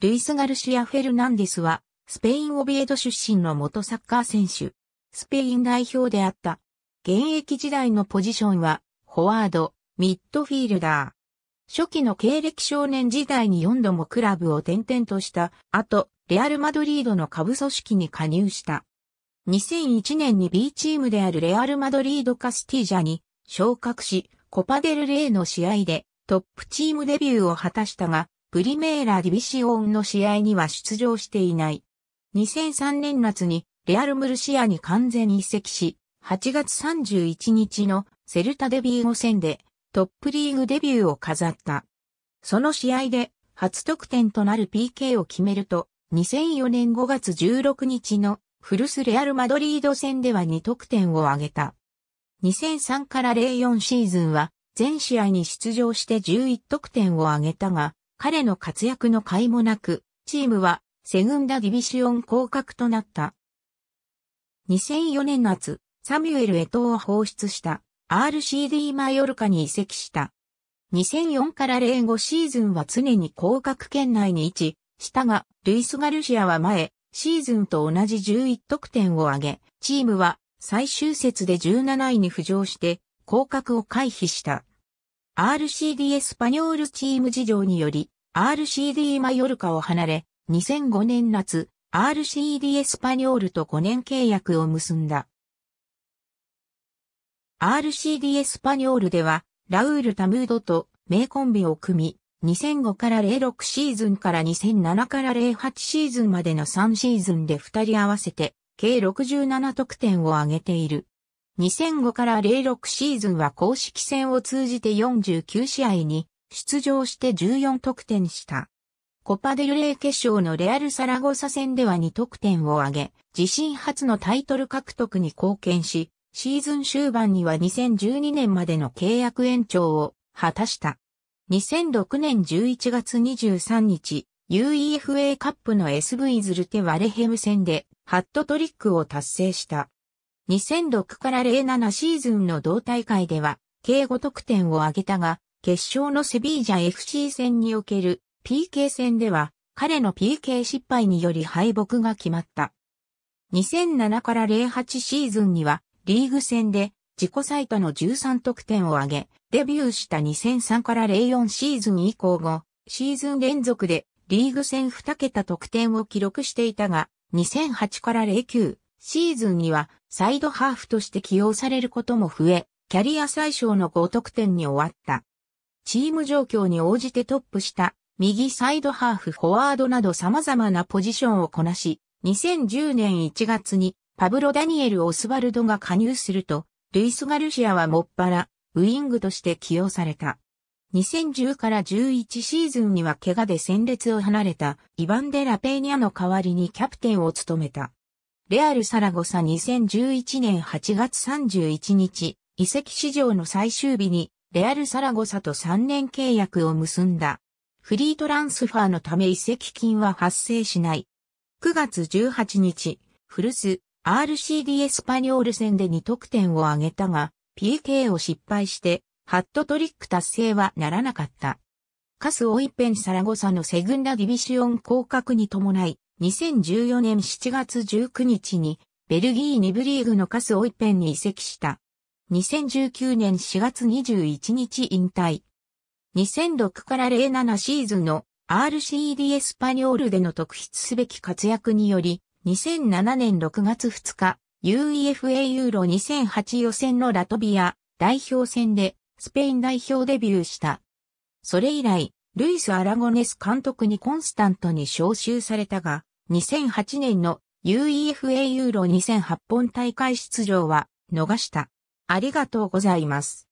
ルイス・ガルシア・フェルナンデスは、スペイン・オビエド出身の元サッカー選手、スペイン代表であった。現役時代のポジションは、フォワード、ミッドフィールダー。初期の経歴少年時代に4度もクラブを転々とした後、レアル・マドリードの下部組織に加入した。2001年に B チームであるレアル・マドリード・カスティジャに昇格し、コパデル・レイの試合でトップチームデビューを果たしたが、プリメーラ・ディビシオンの試合には出場していない。2003年夏にレアル・ムルシアに完全移籍し、8月31日のセルタデビー5戦でトップリーグデビューを飾った。その試合で初得点となる PK を決めると、2004年5月16日のフルス・レアル・マドリード戦では2得点を挙げた。2003から04シーズンは全試合に出場して11得点を挙げたが、彼の活躍の甲斐もなく、チームはセグンダディビシオン降格となった。2004年夏、サミュエル・エトを放出した RCD マヨルカに移籍した。2004から05シーズンは常に降格圏内に位置したが、ルイス・ガルシアは前、シーズンと同じ11得点を挙げ、チームは最終節で17位に浮上して降格を回避した。RCD エスパニョールチーム事情により、RCD マヨルカを離れ、2005年夏、RCD エスパニョールと5年契約を結んだ。RCD エスパニョールでは、ラウール・タムードと名コンビを組み、2005から06シーズンから2007から08シーズンまでの3シーズンで2人合わせて、計67得点を挙げている。2005から06シーズンは公式戦を通じて49試合に出場して14得点した。コパデルレー決勝のレアル・サラゴサ戦では2得点を挙げ、自身初のタイトル獲得に貢献し、シーズン終盤には2012年までの契約延長を果たした。2006年11月23日、UEFA カップの SV ズルテ・ワレヘム戦でハットトリックを達成した。2006から07シーズンの同大会では、計5得点を挙げたが、決勝のセビージャ FC 戦における PK 戦では彼の PK 失敗により敗北が決まった。2007から08シーズンにはリーグ戦で自己最多の13得点を挙げ、デビューした2003から04シーズン以降後、シーズン連続でリーグ戦2桁得点を記録していたが、2008から09シーズンにはサイドハーフとして起用されることも増え、キャリア最小の5得点に終わった。チーム状況に応じてトップした、右サイドハーフフォワードなど様々なポジションをこなし、2010年1月にパブロ・ダニエル・オスワルドが加入すると、ルイス・ガルシアはもっぱら、ウィングとして起用された。2010から11シーズンには怪我で戦列を離れたイバンデ・ラペーニャの代わりにキャプテンを務めた。レアル・サラゴサ2011年8月31日、移籍市場の最終日にレアル・サラゴサと3年契約を結んだ。フリートランスファーのため移籍金は発生しない。9月18日、古巣 RCD エスパニョール戦で2得点を挙げたが、PK を失敗して、ハットトリック達成はならなかった。カス・オイペン・サラゴサのセグンダ・ディビシオン降格に伴い、2014年7月19日に、ベルギー2部リーグのカス・オイペンに移籍した。2019年4月21日引退。2006から07シーズンの RCD エスパニョールでの特筆すべき活躍により、2007年6月2日、UEFA ユーロ2008予選のラトビア代表戦でスペイン代表デビューした。それ以来、ルイス・アラゴネス監督にコンスタントに招集されたが、2008年の UEFA ユーロ2008本大会出場は逃した。ありがとうございます。